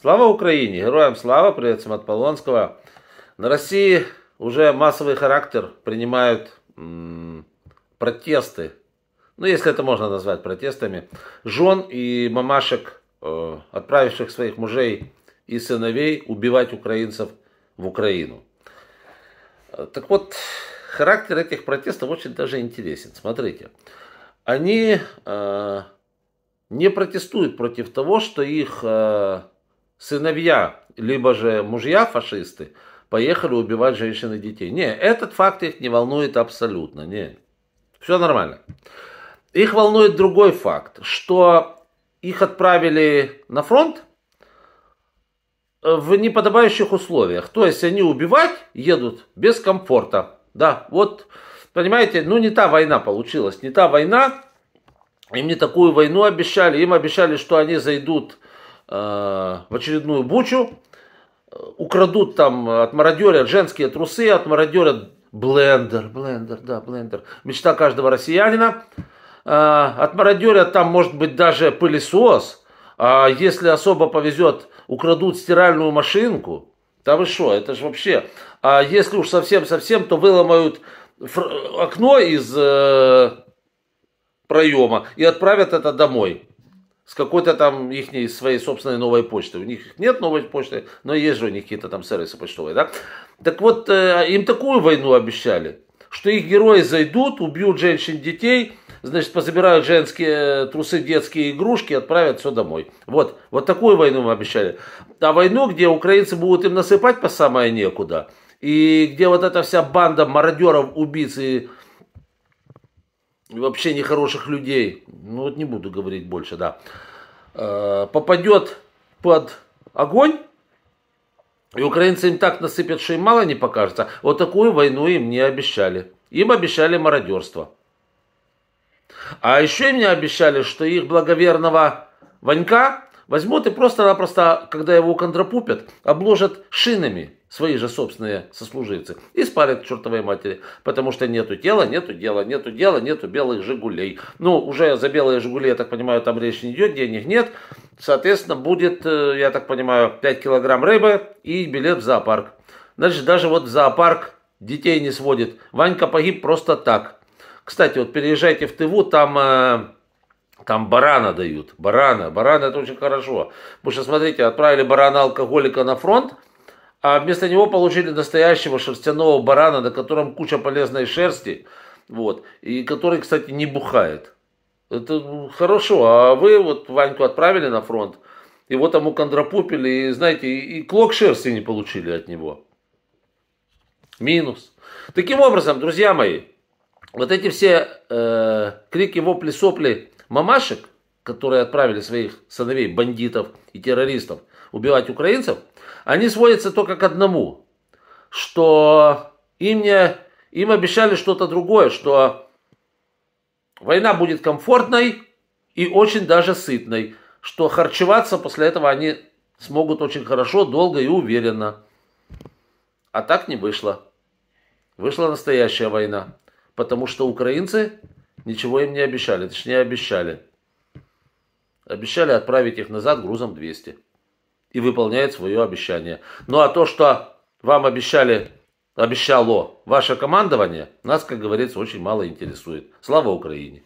Слава Украине! Героям слава! Привет всем от Полонского. На России уже массовый характер принимают м- протесты. Ну, если это можно назвать протестами. Жен и мамашек, э- отправивших своих мужей и сыновей убивать украинцев в Украину. Так вот, характер этих протестов очень даже интересен. Смотрите, они э, не протестуют против того, что их э, сыновья, либо же мужья фашисты, поехали убивать женщин и детей. Не, этот факт их не волнует абсолютно, не. Все нормально. Их волнует другой факт, что их отправили на фронт в неподобающих условиях. То есть они убивать едут без комфорта. Да, вот, понимаете, ну не та война получилась, не та война. Им не такую войну обещали, им обещали, что они зайдут Э, в очередную бучу, э, украдут там, отмародерят женские трусы, отмародерят блендер, блендер, да, блендер, мечта каждого россиянина, э, отмародерят там, может быть, даже пылесос, а если особо повезет, украдут стиральную машинку, да вы что, это же вообще, а если уж совсем-совсем, то выломают окно из проема и отправят это домой с какой-то там их своей собственной новой почты. У них нет новой почты, но есть же у них какие-то там сервисы почтовые, да? Так вот, э, им такую войну обещали, что их герои зайдут, убьют женщин, детей, значит, позабирают женские э, трусы, детские игрушки, отправят все домой. Вот, вот такую войну мы обещали. А войну, где украинцы будут им насыпать по самое некуда, и где вот эта вся банда мародеров, убийц и и вообще нехороших людей, ну вот не буду говорить больше, да, э, попадет под огонь, и украинцы им так насыпят, что им мало не покажется. Вот такую войну им не обещали. Им обещали мародерство. А еще им не обещали, что их благоверного Ванька Возьмут и просто-напросто, когда его контрапупят, обложат шинами свои же собственные сослуживцы и спалят к чертовой матери, потому что нету тела, нету дела, нету дела, нету белых «Жигулей». Ну, уже за белые «Жигули», я так понимаю, там речь не идет, денег нет. Соответственно, будет, э, я так понимаю, 5 килограмм рыбы и билет в зоопарк. Значит, даже вот в зоопарк детей не сводит. Ванька погиб просто так. Кстати, вот переезжайте в Тыву, там э, там барана дают. Барана. Барана это очень хорошо. Потому что, смотрите, отправили барана-алкоголика на фронт, а вместо него получили настоящего шерстяного барана, на котором куча полезной шерсти. Вот. И который, кстати, не бухает. Это ну, хорошо. А вы вот Ваньку отправили на фронт, его там укондрапупили, и, знаете, и клок шерсти не получили от него. Минус. Таким образом, друзья мои, вот эти все э, крики, вопли, сопли – мамашек, которые отправили своих сыновей, бандитов и террористов, убивать украинцев, они сводятся только к одному, что им, не, им обещали что-то другое, что война будет комфортной и очень даже сытной, что харчеваться после этого они смогут очень хорошо, долго и уверенно. А так не вышло. Вышла настоящая война, потому что украинцы Ничего им не обещали, точнее обещали. Обещали отправить их назад грузом 200. И выполняет свое обещание. Ну а то, что вам обещали, обещало ваше командование, нас, как говорится, очень мало интересует. Слава Украине!